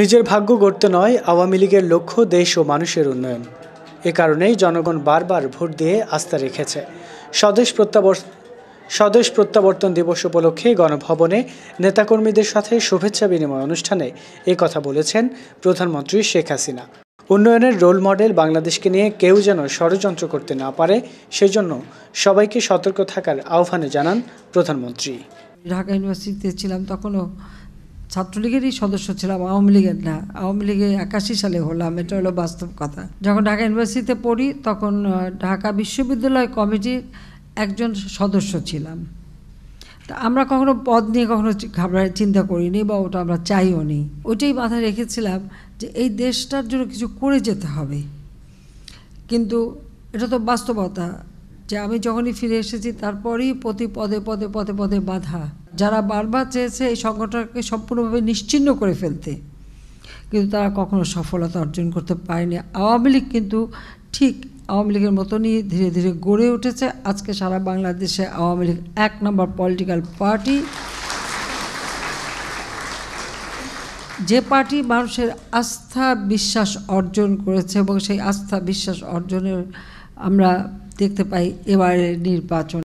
নিজের ভাগ্য গড়তে নয় আওয়ামী লীগের লক্ষ্য দেশ ও মানুষের উন্নয়ন এ কারণেই জনগণ বারবার ভোট দিয়ে আস্থা রেখেছে স্বদেশ প্রত্যাবর্তন স্বদেশ প্রত্যাবর্তন দিবস উপলক্ষে গণভবনে নেতাকর্মীদের সাথে শুভেচ্ছা বিনিময় অনুষ্ঠানে এ কথা বলেছেন প্রধানমন্ত্রী শেখ হাসিনা উন্নয়নের রোল মডেল বাংলাদেশকে নিয়ে কেউ যেন ষড়যন্ত্র করতে না পারে সেজন্য সবাইকে সতর্ক থাকার আহ্বানে জানান প্রধানমন্ত্রী ঢাকা ইউনিভার্সিটিতে ছিলাম তখনও ছাত্রলীগেরই সদস্য ছিলাম আওয়ামী লীগের না আওয়ামী লীগে একাশি সালে হলাম এটা হলো বাস্তব কথা যখন ঢাকা ইউনিভার্সিটিতে পড়ি তখন ঢাকা বিশ্ববিদ্যালয় কমিটির একজন সদস্য ছিলাম তা আমরা কখনো পদ নিয়ে কখনো ঘাবড়ায় চিন্তা করিনি বা ওটা আমরা চাইও নি ওইটাই মাথায় রেখেছিলাম যে এই দেশটার জন্য কিছু করে যেতে হবে কিন্তু এটা তো বাস্তবতা যে আমি যখনই ফিরে এসেছি তারপরই প্রতি পদে পদে পদে পদে বাধা যারা বারবার চেয়েছে এই সংগঠনকে সম্পূর্ণভাবে নিশ্চিন্ন করে ফেলতে কিন্তু তারা কখনো সফলতা অর্জন করতে পারেনি আওয়ামী লীগ কিন্তু ঠিক আওয়ামী লীগের মতনই ধীরে ধীরে গড়ে উঠেছে আজকে সারা বাংলাদেশে আওয়ামী লীগ এক নম্বর পলিটিক্যাল পার্টি যে পার্টি মানুষের আস্থা বিশ্বাস অর্জন করেছে এবং সেই আস্থা বিশ্বাস অর্জনের আমরা দেখতে পাই এবারের নির্বাচন